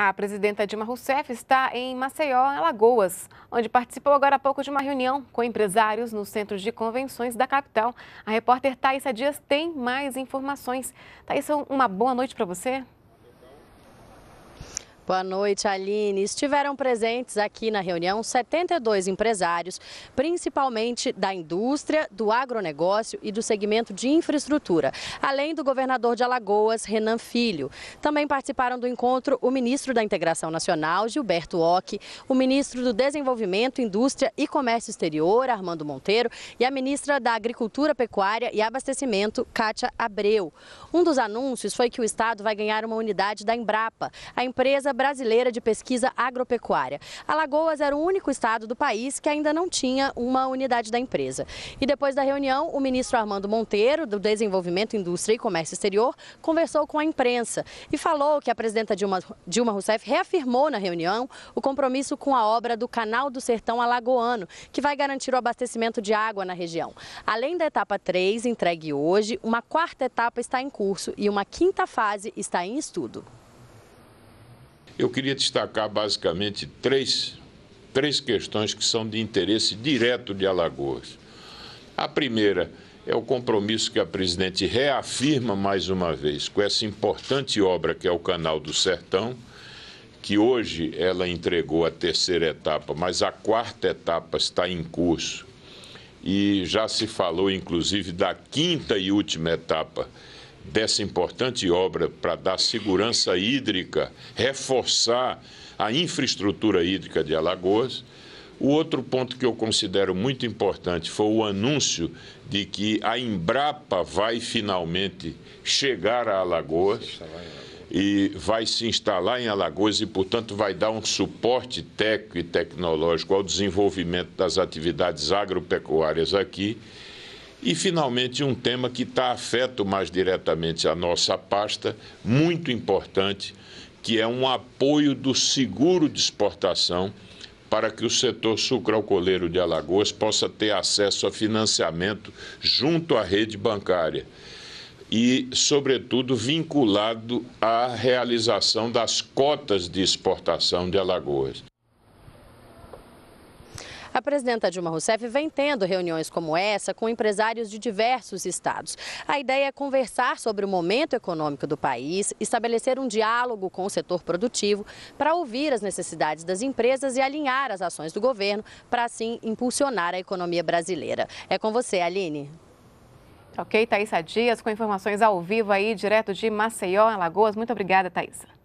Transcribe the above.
A presidenta Dilma Rousseff está em Maceió, Alagoas, onde participou agora há pouco de uma reunião com empresários no centro de convenções da capital. A repórter Thaisa Dias tem mais informações. Thaisa, uma boa noite para você. Boa noite, Aline. Estiveram presentes aqui na reunião 72 empresários, principalmente da indústria, do agronegócio e do segmento de infraestrutura, além do governador de Alagoas, Renan Filho. Também participaram do encontro o ministro da Integração Nacional, Gilberto Ock, o ministro do Desenvolvimento, Indústria e Comércio Exterior, Armando Monteiro, e a ministra da Agricultura, Pecuária e Abastecimento, Cátia Abreu. Um dos anúncios foi que o Estado vai ganhar uma unidade da Embrapa. A empresa Brasileira de Pesquisa Agropecuária. Alagoas era o único estado do país que ainda não tinha uma unidade da empresa. E depois da reunião, o ministro Armando Monteiro, do Desenvolvimento, Indústria e Comércio Exterior, conversou com a imprensa e falou que a presidenta Dilma, Dilma Rousseff reafirmou na reunião o compromisso com a obra do Canal do Sertão Alagoano, que vai garantir o abastecimento de água na região. Além da etapa 3, entregue hoje, uma quarta etapa está em curso e uma quinta fase está em estudo. Eu queria destacar basicamente três, três questões que são de interesse direto de Alagoas. A primeira é o compromisso que a presidente reafirma mais uma vez com essa importante obra que é o Canal do Sertão, que hoje ela entregou a terceira etapa, mas a quarta etapa está em curso. E já se falou, inclusive, da quinta e última etapa, dessa importante obra para dar segurança hídrica, reforçar a infraestrutura hídrica de Alagoas. O outro ponto que eu considero muito importante foi o anúncio de que a Embrapa vai finalmente chegar a Alagoas e vai se instalar em Alagoas e, portanto, vai dar um suporte técnico e tecnológico ao desenvolvimento das atividades agropecuárias aqui e, finalmente, um tema que está afeto mais diretamente a nossa pasta, muito importante, que é um apoio do seguro de exportação para que o setor sucroalcooleiro de Alagoas possa ter acesso a financiamento junto à rede bancária e, sobretudo, vinculado à realização das cotas de exportação de Alagoas. A presidenta Dilma Rousseff vem tendo reuniões como essa com empresários de diversos estados. A ideia é conversar sobre o momento econômico do país, estabelecer um diálogo com o setor produtivo para ouvir as necessidades das empresas e alinhar as ações do governo para assim impulsionar a economia brasileira. É com você, Aline. Ok, Thaisa Dias, com informações ao vivo aí, direto de Maceió, Alagoas. Muito obrigada, Thaisa.